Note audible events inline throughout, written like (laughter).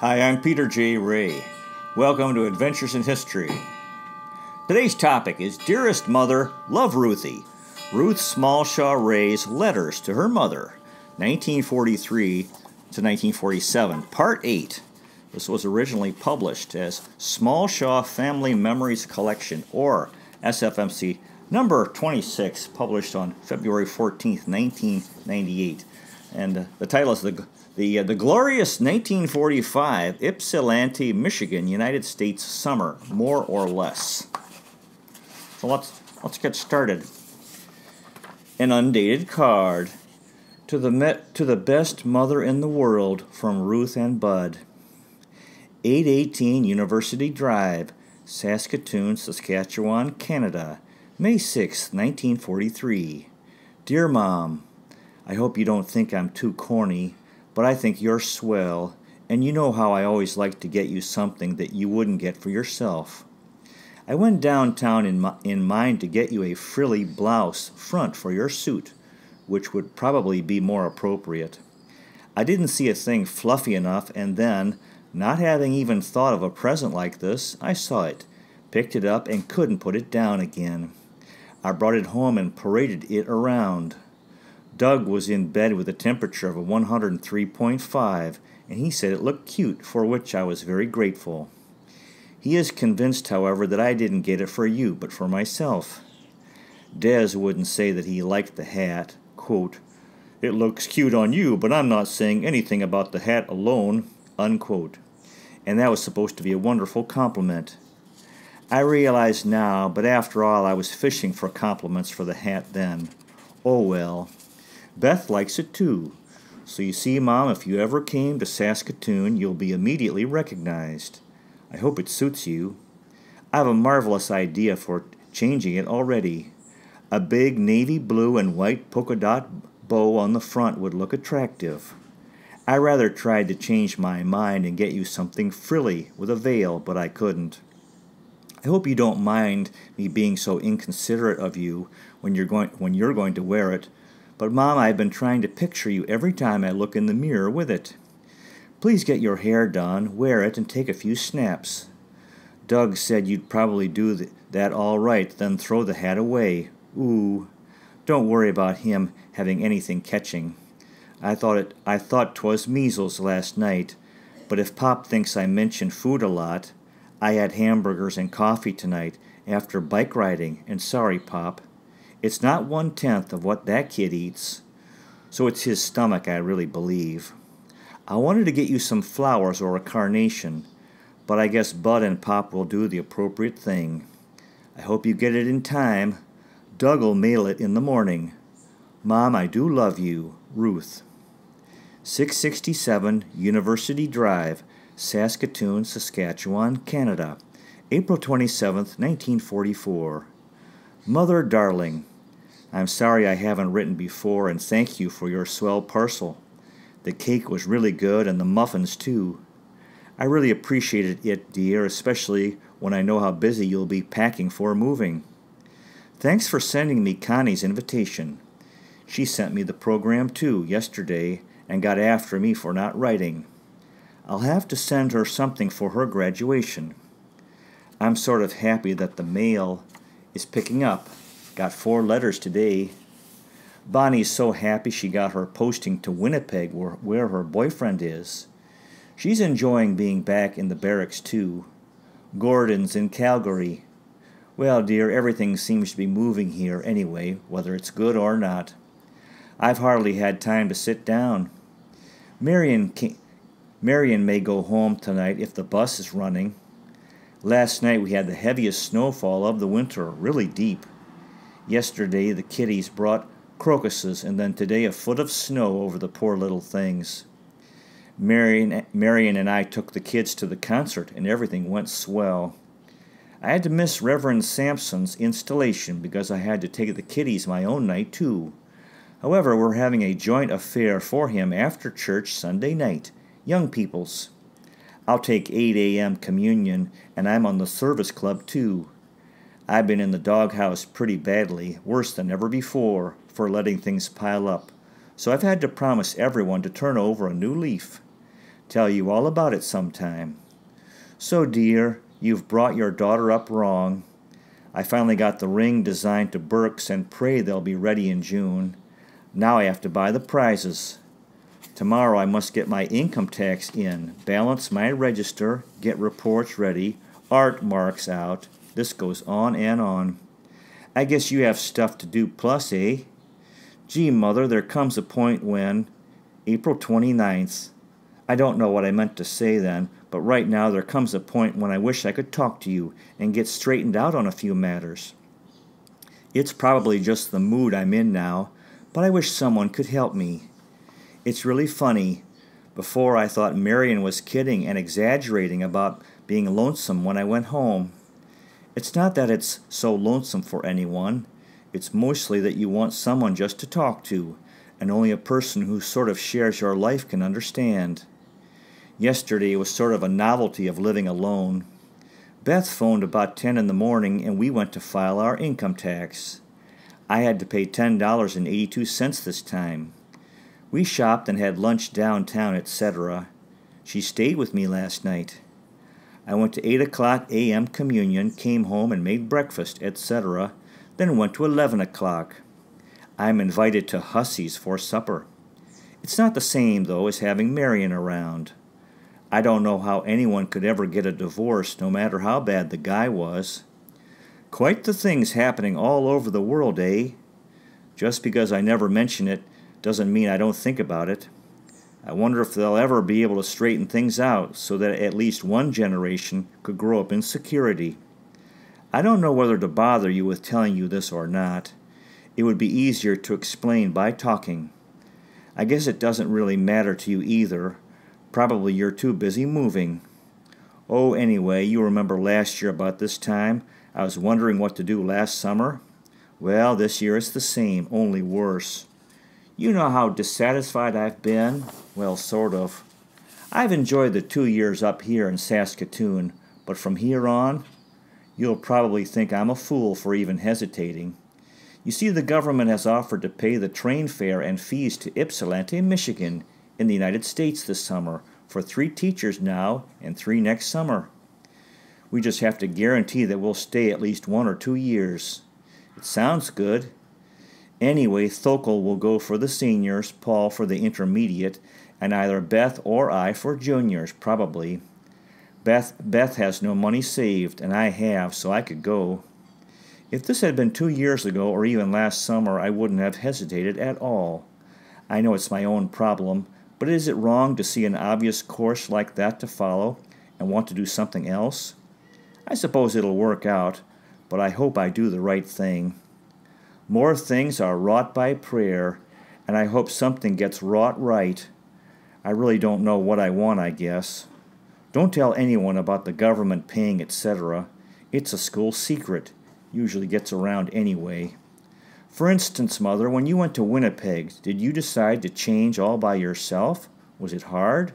Hi, I'm Peter J. Ray. Welcome to Adventures in History. Today's topic is Dearest Mother, Love Ruthie. Ruth Smallshaw Ray's Letters to Her Mother, 1943 to 1947, Part 8. This was originally published as Smallshaw Family Memories Collection, or SFMC number 26, published on February 14, 1998. And the title is The the, uh, the glorious 1945 Ypsilanti, Michigan, United States summer, more or less. So let's, let's get started. An undated card to the, met, to the best mother in the world from Ruth and Bud. 818 University Drive, Saskatoon, Saskatchewan, Canada, May 6, 1943. Dear Mom, I hope you don't think I'm too corny but I think you're swell, and you know how I always like to get you something that you wouldn't get for yourself. I went downtown in, my, in mind to get you a frilly blouse front for your suit, which would probably be more appropriate. I didn't see a thing fluffy enough, and then, not having even thought of a present like this, I saw it, picked it up, and couldn't put it down again. I brought it home and paraded it around. Doug was in bed with a temperature of 103.5, and he said it looked cute, for which I was very grateful. He is convinced, however, that I didn't get it for you, but for myself. Dez wouldn't say that he liked the hat. Quote, it looks cute on you, but I'm not saying anything about the hat alone. Unquote. And that was supposed to be a wonderful compliment. I realize now, but after all, I was fishing for compliments for the hat then. Oh well. Beth likes it too. So you see, Mom, if you ever came to Saskatoon, you'll be immediately recognized. I hope it suits you. I have a marvelous idea for changing it already. A big navy blue and white polka dot bow on the front would look attractive. I rather tried to change my mind and get you something frilly with a veil, but I couldn't. I hope you don't mind me being so inconsiderate of you when you're going when you're going to wear it, but Mom, I've been trying to picture you every time I look in the mirror with it. Please get your hair done, wear it, and take a few snaps. Doug said you'd probably do th that all right, then throw the hat away. Ooh. Don't worry about him having anything catching. I thought it I thought 'twas measles last night, but if Pop thinks I mention food a lot, I had hamburgers and coffee tonight after bike riding, and sorry, Pop. It's not one tenth of what that kid eats, so it's his stomach, I really believe. I wanted to get you some flowers or a carnation, but I guess Bud and Pop will do the appropriate thing. I hope you get it in time. Doug'll mail it in the morning. Mom, I do love you. Ruth. 667 University Drive, Saskatoon, Saskatchewan, Canada. April 27, 1944. Mother Darling, I'm sorry I haven't written before, and thank you for your swell parcel. The cake was really good, and the muffins, too. I really appreciated it, dear, especially when I know how busy you'll be packing for moving. Thanks for sending me Connie's invitation. She sent me the program, too, yesterday, and got after me for not writing. I'll have to send her something for her graduation. I'm sort of happy that the mail is picking up. Got four letters today. Bonnie's so happy she got her posting to Winnipeg, where, where her boyfriend is. She's enjoying being back in the barracks, too. Gordon's in Calgary. Well, dear, everything seems to be moving here anyway, whether it's good or not. I've hardly had time to sit down. Marion, Marion may go home tonight if the bus is running. Last night we had the heaviest snowfall of the winter, really deep. Yesterday the kiddies brought crocuses, and then today a foot of snow over the poor little things. Marion, Marion and I took the kids to the concert, and everything went swell. I had to miss Reverend Sampson's installation because I had to take the kiddies my own night, too. However, we're having a joint affair for him after church Sunday night, young people's. I'll take 8 a.m. communion, and I'm on the service club, too. I've been in the doghouse pretty badly, worse than ever before, for letting things pile up. So I've had to promise everyone to turn over a new leaf. Tell you all about it sometime. So, dear, you've brought your daughter up wrong. I finally got the ring designed to Burke's and pray they'll be ready in June. Now I have to buy the prizes. Tomorrow I must get my income tax in, balance my register, get reports ready, art marks out, this goes on and on. I guess you have stuff to do plus, eh? Gee, Mother, there comes a point when... April 29th. I don't know what I meant to say then, but right now there comes a point when I wish I could talk to you and get straightened out on a few matters. It's probably just the mood I'm in now, but I wish someone could help me. It's really funny. Before I thought Marion was kidding and exaggerating about being lonesome when I went home. It's not that it's so lonesome for anyone, it's mostly that you want someone just to talk to, and only a person who sort of shares your life can understand. Yesterday was sort of a novelty of living alone. Beth phoned about 10 in the morning and we went to file our income tax. I had to pay $10.82 this time. We shopped and had lunch downtown, etc. She stayed with me last night. I went to 8 o'clock a.m. communion, came home and made breakfast, etc., then went to 11 o'clock. I am invited to Hussey's for supper. It's not the same, though, as having Marion around. I don't know how anyone could ever get a divorce, no matter how bad the guy was. Quite the thing's happening all over the world, eh? Just because I never mention it doesn't mean I don't think about it. I wonder if they'll ever be able to straighten things out so that at least one generation could grow up in security. I don't know whether to bother you with telling you this or not. It would be easier to explain by talking. I guess it doesn't really matter to you either. Probably you're too busy moving. Oh, anyway, you remember last year about this time? I was wondering what to do last summer. Well, this year it's the same, only worse. You know how dissatisfied I've been. Well, sort of. I've enjoyed the two years up here in Saskatoon, but from here on, you'll probably think I'm a fool for even hesitating. You see, the government has offered to pay the train fare and fees to Ypsilanti, Michigan, in the United States this summer for three teachers now and three next summer. We just have to guarantee that we'll stay at least one or two years. It sounds good. Anyway, Thokel will go for the seniors, Paul for the intermediate, and either Beth or I for juniors, probably. Beth, Beth has no money saved, and I have, so I could go. If this had been two years ago or even last summer, I wouldn't have hesitated at all. I know it's my own problem, but is it wrong to see an obvious course like that to follow and want to do something else? I suppose it'll work out, but I hope I do the right thing. More things are wrought by prayer, and I hope something gets wrought right. I really don't know what I want, I guess. Don't tell anyone about the government paying, etc. It's a school secret. Usually gets around anyway. For instance, Mother, when you went to Winnipeg, did you decide to change all by yourself? Was it hard?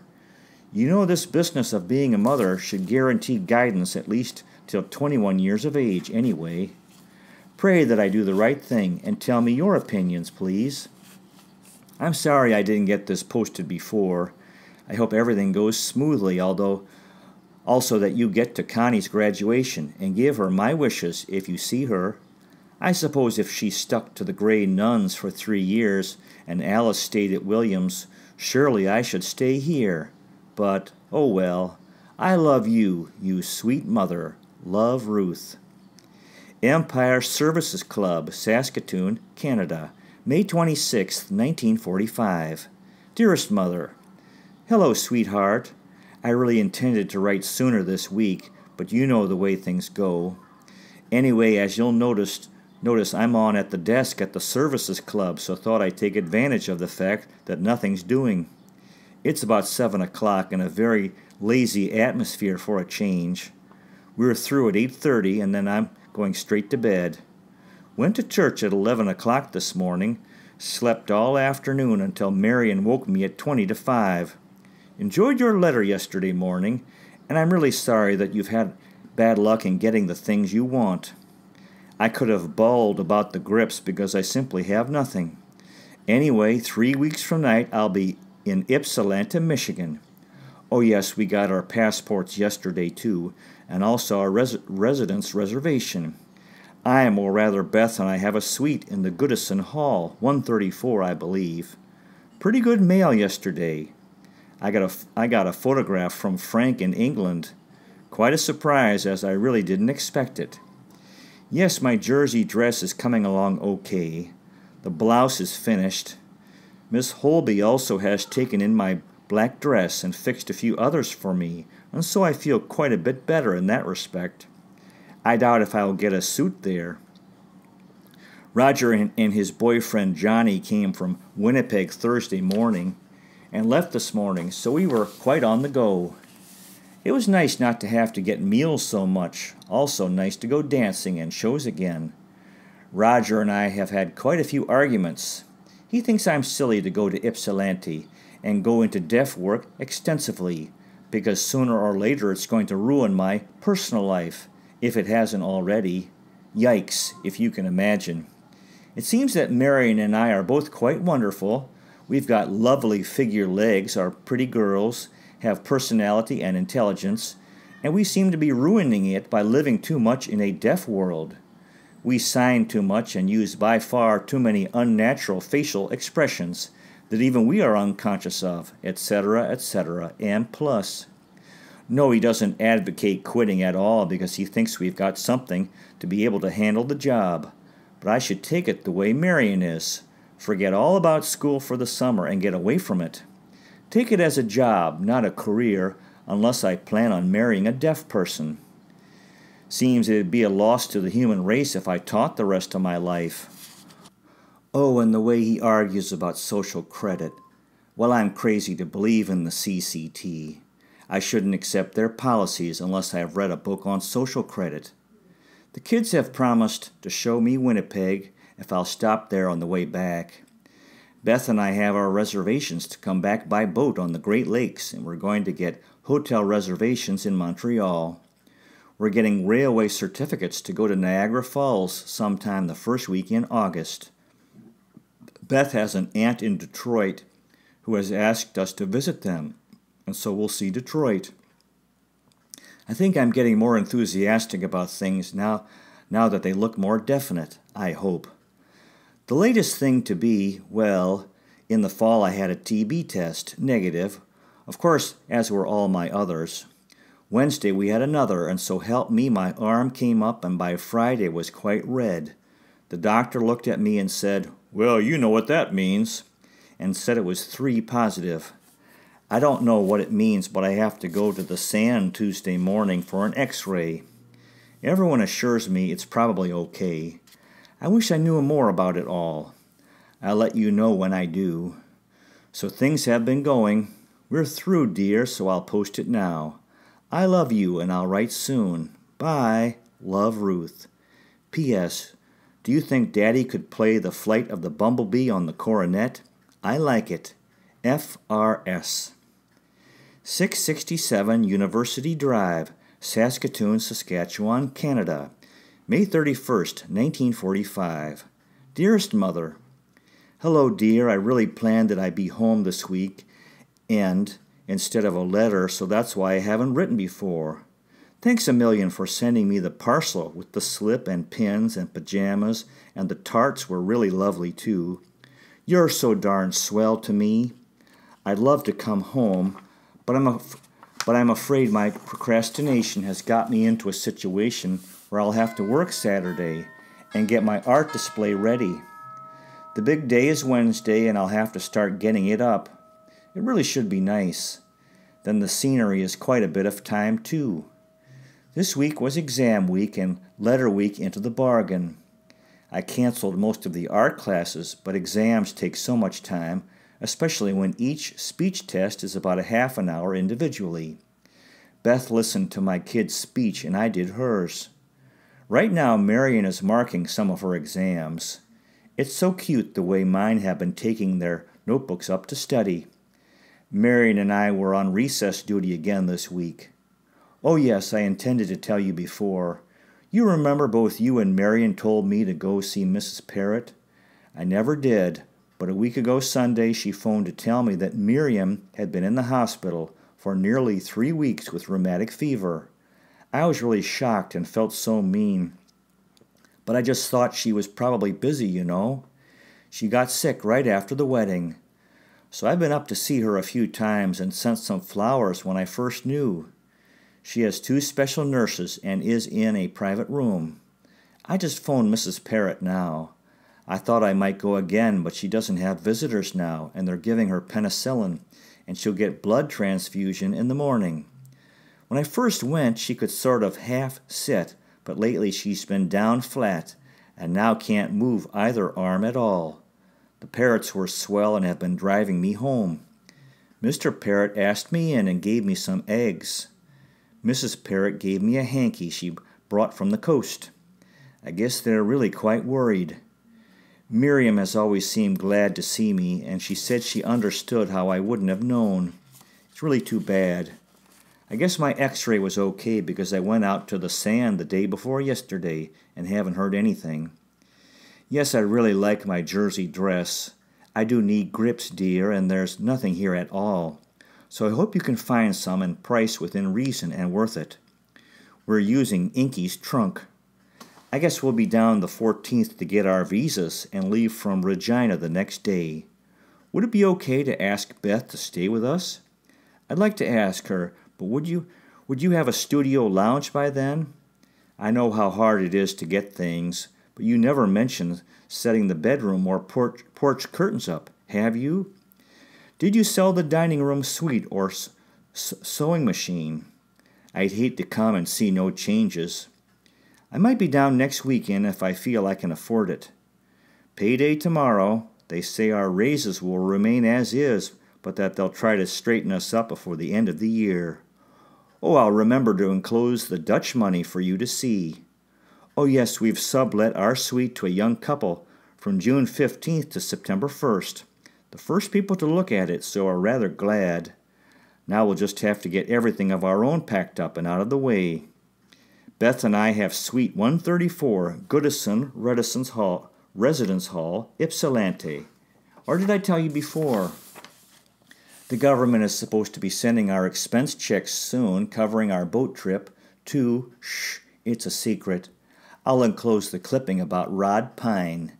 You know, this business of being a mother should guarantee guidance at least till 21 years of age, anyway. Pray that I do the right thing and tell me your opinions, please. I'm sorry I didn't get this posted before. I hope everything goes smoothly, although also that you get to Connie's graduation and give her my wishes if you see her. I suppose if she stuck to the Grey Nuns for three years and Alice stayed at Williams, surely I should stay here. But, oh well, I love you, you sweet mother. Love Ruth. Empire Services Club, Saskatoon, Canada. May 26, 1945. Dearest Mother, Hello, sweetheart. I really intended to write sooner this week, but you know the way things go. Anyway, as you'll notice, notice I'm on at the desk at the Services Club, so thought I'd take advantage of the fact that nothing's doing. It's about 7 o'clock and a very lazy atmosphere for a change. We're through at 8.30 and then I'm going straight to bed. Went to church at 11 o'clock this morning. Slept all afternoon until Marion woke me at 20 to 5. Enjoyed your letter yesterday morning, and I'm really sorry that you've had bad luck in getting the things you want. I could have bawled about the grips because I simply have nothing. Anyway, three weeks from tonight, I'll be in Ypsilanti, Michigan. Oh, yes, we got our passports yesterday, too, and also our res residence reservation. I am, or rather Beth and I have a suite in the Goodison Hall, 134, I believe. Pretty good mail yesterday. I got a, I got a photograph from Frank in England. Quite a surprise, as I really didn't expect it. Yes, my jersey dress is coming along okay. The blouse is finished. Miss Holby also has taken in my black dress and fixed a few others for me, and so I feel quite a bit better in that respect. I doubt if I'll get a suit there. Roger and, and his boyfriend Johnny came from Winnipeg Thursday morning and left this morning, so we were quite on the go. It was nice not to have to get meals so much, also nice to go dancing and shows again. Roger and I have had quite a few arguments. He thinks I'm silly to go to Ypsilanti and go into deaf work extensively, because sooner or later it's going to ruin my personal life if it hasn't already. Yikes, if you can imagine. It seems that Marion and I are both quite wonderful. We've got lovely figure legs, are pretty girls, have personality and intelligence, and we seem to be ruining it by living too much in a deaf world. We sign too much and use by far too many unnatural facial expressions that even we are unconscious of, etc., etc., and plus. No, he doesn't advocate quitting at all because he thinks we've got something to be able to handle the job. But I should take it the way Marion is. Forget all about school for the summer and get away from it. Take it as a job, not a career, unless I plan on marrying a deaf person. Seems it'd be a loss to the human race if I taught the rest of my life. Oh, and the way he argues about social credit. Well, I'm crazy to believe in the CCT. I shouldn't accept their policies unless I have read a book on social credit. The kids have promised to show me Winnipeg if I'll stop there on the way back. Beth and I have our reservations to come back by boat on the Great Lakes, and we're going to get hotel reservations in Montreal. We're getting railway certificates to go to Niagara Falls sometime the first week in August. Beth has an aunt in Detroit who has asked us to visit them and so we'll see Detroit. I think I'm getting more enthusiastic about things now, now that they look more definite, I hope. The latest thing to be, well, in the fall I had a TB test, negative, of course, as were all my others. Wednesday we had another, and so help me, my arm came up, and by Friday was quite red. The doctor looked at me and said, Well, you know what that means, and said it was three positive. I don't know what it means, but I have to go to the sand Tuesday morning for an x ray. Everyone assures me it's probably okay. I wish I knew more about it all. I'll let you know when I do. So things have been going. We're through, dear, so I'll post it now. I love you, and I'll write soon. Bye. Love, Ruth. P.S. Do you think Daddy could play The Flight of the Bumblebee on the Coronet? I like it. F.R.S. 667 University Drive, Saskatoon, Saskatchewan, Canada, May 31st, 1945. Dearest Mother, Hello, dear. I really planned that I'd be home this week and instead of a letter, so that's why I haven't written before. Thanks a million for sending me the parcel with the slip and pins and pajamas, and the tarts were really lovely too. You're so darn swell to me. I'd love to come home, but I'm, a, but I'm afraid my procrastination has got me into a situation where I'll have to work Saturday and get my art display ready. The big day is Wednesday, and I'll have to start getting it up. It really should be nice. Then the scenery is quite a bit of time, too. This week was exam week and letter week into the bargain. I canceled most of the art classes, but exams take so much time especially when each speech test is about a half an hour individually. Beth listened to my kid's speech and I did hers. Right now, Marion is marking some of her exams. It's so cute the way mine have been taking their notebooks up to study. Marion and I were on recess duty again this week. Oh, yes, I intended to tell you before. You remember both you and Marion told me to go see Mrs. Parrott? I never did. But a week ago Sunday, she phoned to tell me that Miriam had been in the hospital for nearly three weeks with rheumatic fever. I was really shocked and felt so mean. But I just thought she was probably busy, you know. She got sick right after the wedding. So I've been up to see her a few times and sent some flowers when I first knew. She has two special nurses and is in a private room. I just phoned Mrs. Parrott now. I thought I might go again, but she doesn't have visitors now, and they're giving her penicillin, and she'll get blood transfusion in the morning. When I first went, she could sort of half sit, but lately she's been down flat and now can't move either arm at all. The parrots were swell and have been driving me home. Mr. Parrot asked me in and gave me some eggs. Mrs. Parrot gave me a hanky she brought from the coast. I guess they're really quite worried. Miriam has always seemed glad to see me, and she said she understood how I wouldn't have known. It's really too bad. I guess my x ray was okay because I went out to the sand the day before yesterday and haven't heard anything. Yes, I really like my jersey dress. I do need grips, dear, and there's nothing here at all. So I hope you can find some and price within reason and worth it. We're using Inky's trunk. I guess we'll be down the 14th to get our visas and leave from Regina the next day. Would it be okay to ask Beth to stay with us? I'd like to ask her, but would you would you have a studio lounge by then? I know how hard it is to get things, but you never mentioned setting the bedroom or porch, porch curtains up, have you? Did you sell the dining room suite or sewing machine? I'd hate to come and see no changes. I might be down next weekend if I feel I can afford it. Payday tomorrow. They say our raises will remain as is, but that they'll try to straighten us up before the end of the year. Oh, I'll remember to enclose the Dutch money for you to see. Oh, yes, we've sublet our suite to a young couple from June 15th to September 1st. The first people to look at it, so are rather glad. Now we'll just have to get everything of our own packed up and out of the way. Beth and I have Suite 134, Goodison Residence Hall, Residence Hall, Ypsilanti. Or did I tell you before? The government is supposed to be sending our expense checks soon covering our boat trip to, shh, it's a secret. I'll enclose the clipping about Rod Pine.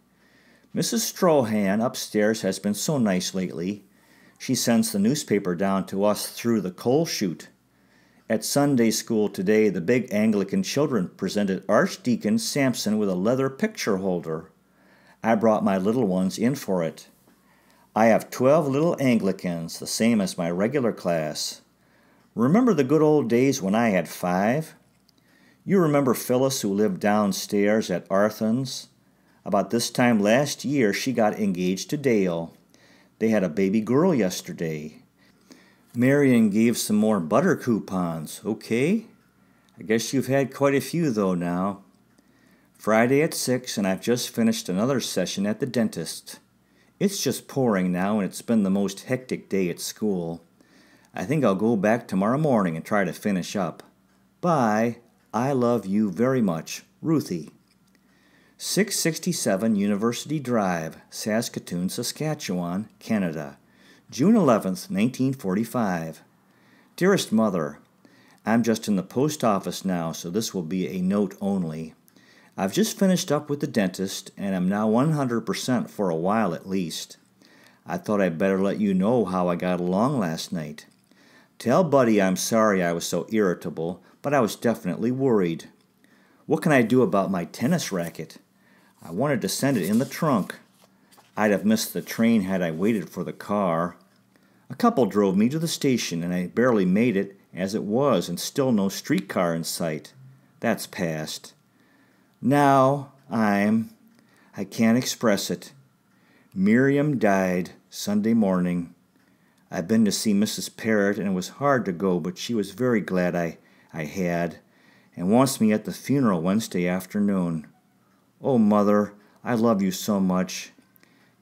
Mrs. Strohan upstairs has been so nice lately. She sends the newspaper down to us through the coal chute. At Sunday school today, the big Anglican children presented Archdeacon Sampson with a leather picture holder. I brought my little ones in for it. I have 12 little Anglicans, the same as my regular class. Remember the good old days when I had five? You remember Phyllis, who lived downstairs at Arthens? About this time last year, she got engaged to Dale. They had a baby girl yesterday. Marion gave some more butter coupons. Okay. I guess you've had quite a few, though, now. Friday at 6, and I've just finished another session at the dentist. It's just pouring now, and it's been the most hectic day at school. I think I'll go back tomorrow morning and try to finish up. Bye. I love you very much, Ruthie. 667 University Drive, Saskatoon, Saskatchewan, Canada. June 11th, 1945. Dearest Mother, I'm just in the post office now, so this will be a note only. I've just finished up with the dentist and am now 100% for a while at least. I thought I'd better let you know how I got along last night. Tell Buddy I'm sorry I was so irritable, but I was definitely worried. What can I do about my tennis racket? I wanted to send it in the trunk. I'd have missed the train had I waited for the car. A couple drove me to the station, and I barely made it as it was, and still no streetcar in sight. That's past. Now I'm. I can't express it. Miriam died Sunday morning. I've been to see Mrs. Parrott, and it was hard to go, but she was very glad I, I had, and wants me at the funeral Wednesday afternoon. Oh, Mother, I love you so much.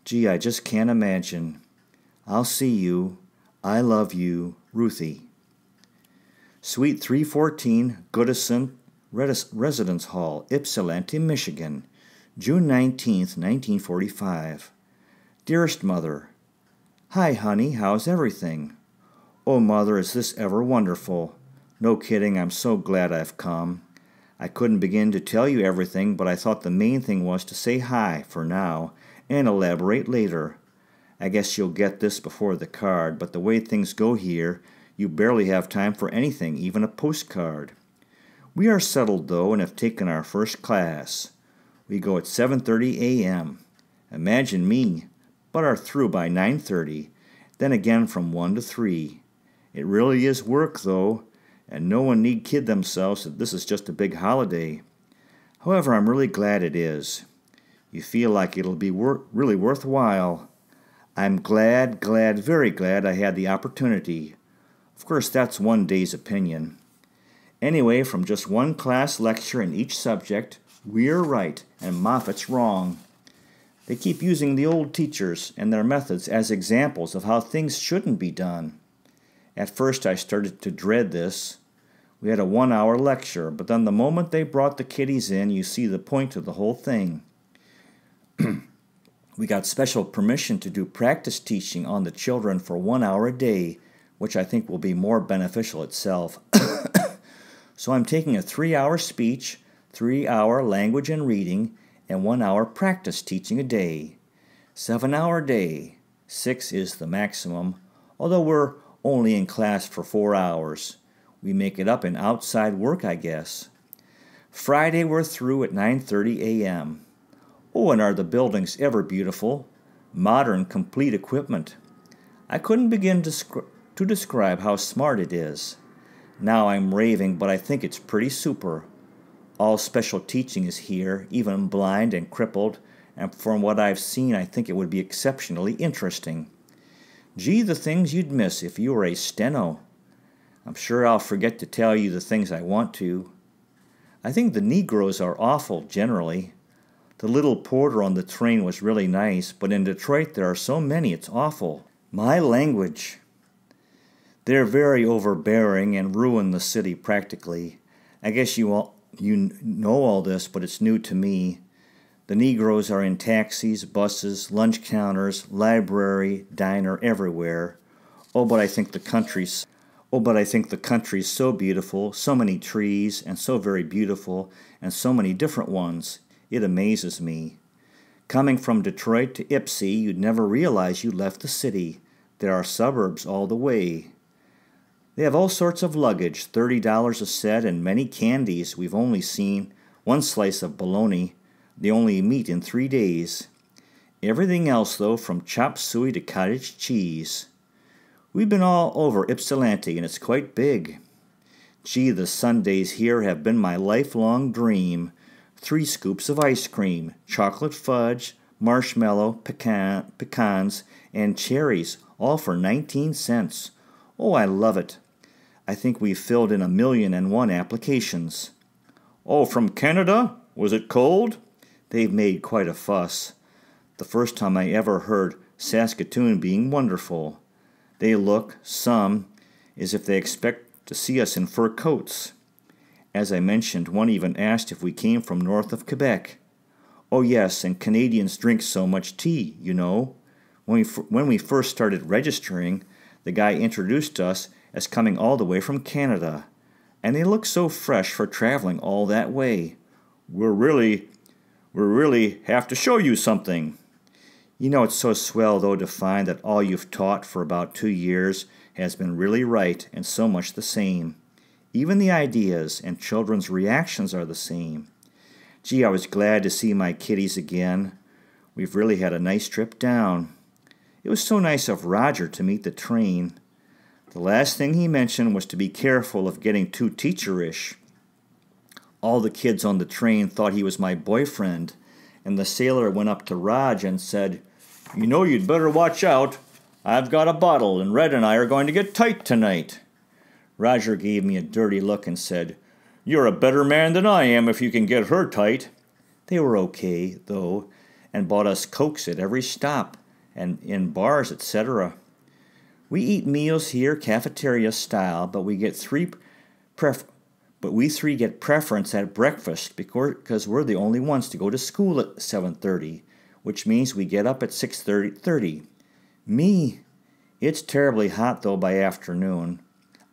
Gee, I just can't imagine. I'll see you. I love you, Ruthie. Suite 314, Goodison Residence Hall, Ypsilanti, Michigan, June 19, 1945. Dearest Mother, Hi, honey, how's everything? Oh, Mother, is this ever wonderful? No kidding, I'm so glad I've come. I couldn't begin to tell you everything, but I thought the main thing was to say hi for now and elaborate later. I guess you'll get this before the card, but the way things go here, you barely have time for anything, even a postcard. We are settled though and have taken our first class. We go at 7:30 a.m. Imagine me, but are through by 9:30, then again from 1 to 3. It really is work though, and no one need kid themselves that this is just a big holiday. However, I'm really glad it is. You feel like it'll be wor really worthwhile I'm glad, glad, very glad I had the opportunity. Of course, that's one day's opinion. Anyway, from just one class lecture in each subject, we're right and Moffat's wrong. They keep using the old teachers and their methods as examples of how things shouldn't be done. At first, I started to dread this. We had a one hour lecture, but then the moment they brought the kiddies in, you see the point of the whole thing. (clears throat) We got special permission to do practice teaching on the children for one hour a day, which I think will be more beneficial itself. (coughs) so I'm taking a three hour speech, three hour language and reading, and one hour practice teaching a day. Seven hour day, six is the maximum, although we're only in class for four hours. We make it up in outside work, I guess. Friday we're through at 9:30 a.m. Oh, and are the buildings ever beautiful? Modern, complete equipment. I couldn't begin descri to describe how smart it is. Now I'm raving, but I think it's pretty super. All special teaching is here, even blind and crippled, and from what I've seen, I think it would be exceptionally interesting. Gee, the things you'd miss if you were a steno. I'm sure I'll forget to tell you the things I want to. I think the Negroes are awful generally. The little porter on the train was really nice, but in Detroit there are so many, it's awful. My language. They're very overbearing and ruin the city practically. I guess you all you know all this, but it's new to me. The Negroes are in taxis, buses, lunch counters, library, diner, everywhere. Oh, but I think the country's Oh, but I think the country's so beautiful, so many trees, and so very beautiful, and so many different ones. It amazes me. Coming from Detroit to Ipsy, you'd never realize you left the city. There are suburbs all the way. They have all sorts of luggage, $30 a set, and many candies. We've only seen one slice of bologna, the only meat in three days. Everything else, though, from chop suey to cottage cheese. We've been all over Ypsilanti, and it's quite big. Gee, the Sundays here have been my lifelong dream three scoops of ice cream, chocolate fudge, marshmallow, pecan, pecans, and cherries, all for 19 cents. Oh, I love it. I think we've filled in a million and one applications. Oh, from Canada? Was it cold? They've made quite a fuss. The first time I ever heard Saskatoon being wonderful. They look, some, as if they expect to see us in fur coats. As I mentioned, one even asked if we came from north of Quebec. Oh, yes, and Canadians drink so much tea, you know. When we, when we first started registering, the guy introduced us as coming all the way from Canada. And they look so fresh for traveling all that way. We're really, we really have to show you something. You know, it's so swell, though, to find that all you've taught for about two years has been really right and so much the same. Even the ideas and children's reactions are the same. Gee, I was glad to see my kiddies again. We've really had a nice trip down. It was so nice of Roger to meet the train. The last thing he mentioned was to be careful of getting too teacherish. All the kids on the train thought he was my boyfriend, and the sailor went up to Raj and said, You know, you'd better watch out. I've got a bottle, and Red and I are going to get tight tonight. Roger gave me a dirty look and said, You're a better man than I am if you can get her tight. They were okay, though, and bought us cokes at every stop and in bars, etc. We eat meals here cafeteria style, but we get three pref- but we three get preference at breakfast because we're the only ones to go to school at 7:30, which means we get up at 6:30. Me, it's terribly hot though by afternoon.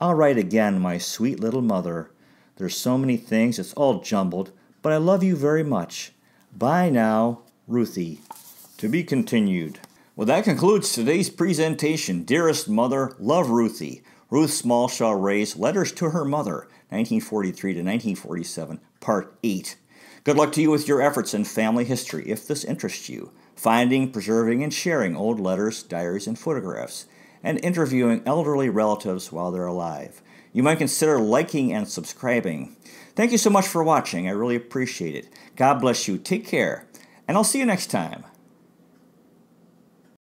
I'll write again, my sweet little mother. There's so many things, it's all jumbled, but I love you very much. Bye now, Ruthie. To be continued. Well, that concludes today's presentation. Dearest Mother, Love Ruthie. Ruth Smallshaw Ray's Letters to Her Mother, 1943 to 1947, Part 8. Good luck to you with your efforts in family history if this interests you. Finding, preserving, and sharing old letters, diaries, and photographs and interviewing elderly relatives while they're alive. You might consider liking and subscribing. Thank you so much for watching. I really appreciate it. God bless you. Take care. And I'll see you next time.